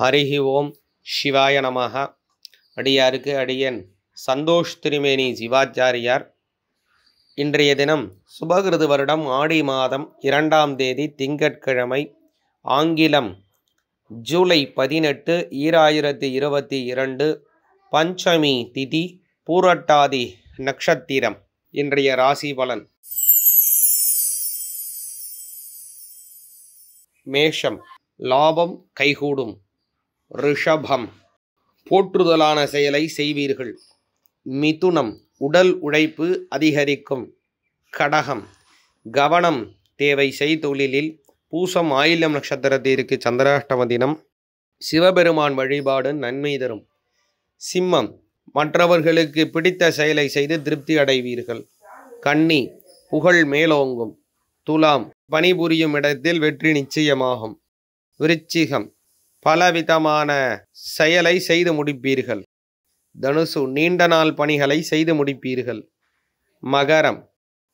ஹரிஹி ஓம் சிவாய நமக அடியாருக்கு அடியன் சந்தோஷ் திருமேனி சிவாச்சாரியார் இன்றைய தினம் சுபகிருது வருடம் ஆடி மாதம் இரண்டாம் தேதி திங்கட்கிழமை ஆங்கிலம் ஜூலை பதினெட்டு ஈராயிரத்தி இருபத்தி இரண்டு பஞ்சமி திதி பூரட்டாதி நட்சத்திரம் இன்றைய ராசி பலன் மேஷம் லாபம் கைகூடும் ரிஷபம் போற்றுதலான செயலை செய்வீர்கள் மிதுனம் உடல் உழைப்பு அதிகரிக்கும் கடகம் கவனம் தேவை செய்தொழிலில் பூசம் ஆயிலம் நட்சத்திரத்திற்கு சந்திராஷ்டம தினம் சிவபெருமான் வழிபாடு நன்மை தரும் சிம்மம் மற்றவர்களுக்கு பிடித்த செயலை செய்து திருப்தி அடைவீர்கள் கன்னி புகழ் மேலோங்கும் துலாம் பணிபுரியும் இடத்தில் வெற்றி நிச்சயமாகும் விருச்சிகம் பலவிதமான செயலை செய்து முடிப்பீர்கள் தனுசு நீண்ட நாள் பணிகளை செய்து முடிப்பீர்கள் மகரம்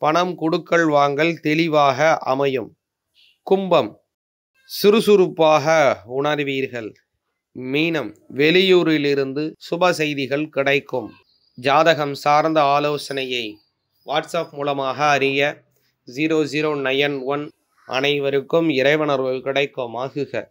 பணம் கொடுக்கல் வாங்கல் தெளிவாக அமையும் கும்பம் சுறுசுறுப்பாக உணர்வீர்கள் மீனம் வெளியூரிலிருந்து சுப செய்திகள் கிடைக்கும் ஜாதகம் சார்ந்த ஆலோசனையை வாட்ஸ்அப் மூலமாக அறிய ஜீரோ ஜீரோ நயன் ஒன் அனைவருக்கும் இறைவனர்வு கிடைக்கும் ஆகுக